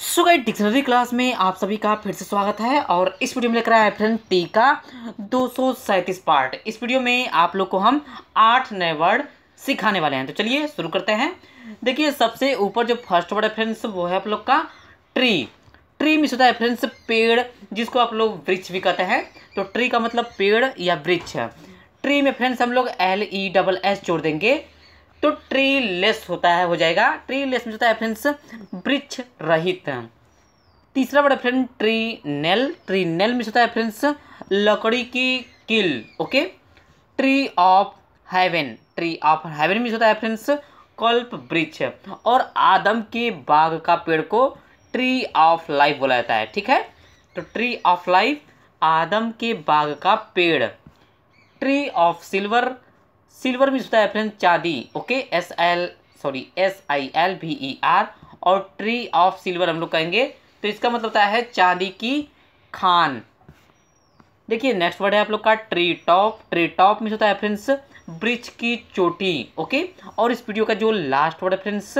सो गई dictionary class में आप सभी का फिर से स्वागत है और इस वीडियो में लेकर आया फ्रेंड टी का दो पार्ट इस वीडियो में आप लोग को हम आठ नए वर्ड सिखाने वाले हैं तो चलिए शुरू करते हैं देखिए सबसे ऊपर जो फर्स्ट वर्ड है फ्रेंड्स वो है आप लोग का ट्री ट्री में होता है फ्रेंड्स पेड़ जिसको आप लोग वृक्ष भी कहते हैं तो ट्री का मतलब पेड़ या वृक्ष ट्री में फ्रेंड्स हम लोग एल ई डबल एस जोड़ देंगे तो ट्री लेस होता है हो जाएगा ट्री लेस में होता है फ्रेंड्स वृक्ष रहित तीसरा word friend tree nail tree nail में होता है फ्रेंड्स लकड़ी की किल okay tree of heaven tree of heaven में होता है फ्रेंड्स कल्प वृक्ष और आदम के बाग का पेड़ को ट्री ऑफ लाइफ बोला जाता है ठीक है तो ट्री ऑफ लाइफ आदम के बाग का पेड़ ट्री ऑफ सिल्वर सिल्वर में होता है फ्रेंड चांदी okay S L sorry S I L V E R और ट्री ऑफ सिल्वर हम लोग कहेंगे तो इसका मतलब होता है चांदी की खान देखिए नेक्स्ट वर्ड है आप लोग का ट्री टॉप ट्री टॉप में होता है फ्रेंड्स ब्रिज की चोटी ओके और इस वीडियो का जो लास्ट वर्ड है फ्रेंड्स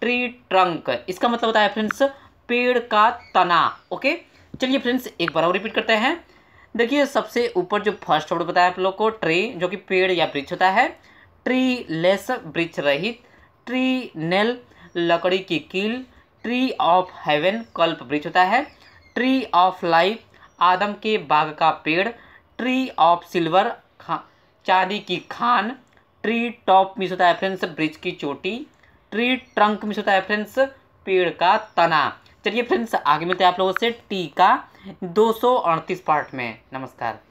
ट्री ट्रंक इसका मतलब होता है फ्रेंड्स पेड़ का तना ओके चलिए फ्रेंड्स एक बार और रिपीट करते हैं देखिए सबसे ऊपर जो फर्स्ट वर्ड बताया आप लोग को ट्री जो कि पेड़ या वृक्ष होता है ट्री लेस वृक्ष रहित ट्री नेल लकड़ी की कील ट्री ऑफ हेवन कल्प वृक्ष होता है ट्री ऑफ लाइफ आदम के बाग का पेड़ ट्री ऑफ सिल्वर चांदी की खान ट्री टॉप मिस होता है फ्रेंड्स ब्रिज की चोटी ट्री ट्रंक मिस होता है फ्रेंड्स पेड़ का तना चलिए फ्रेंड्स आगे मिलते हैं आप लोगों से टी का दो पार्ट में नमस्कार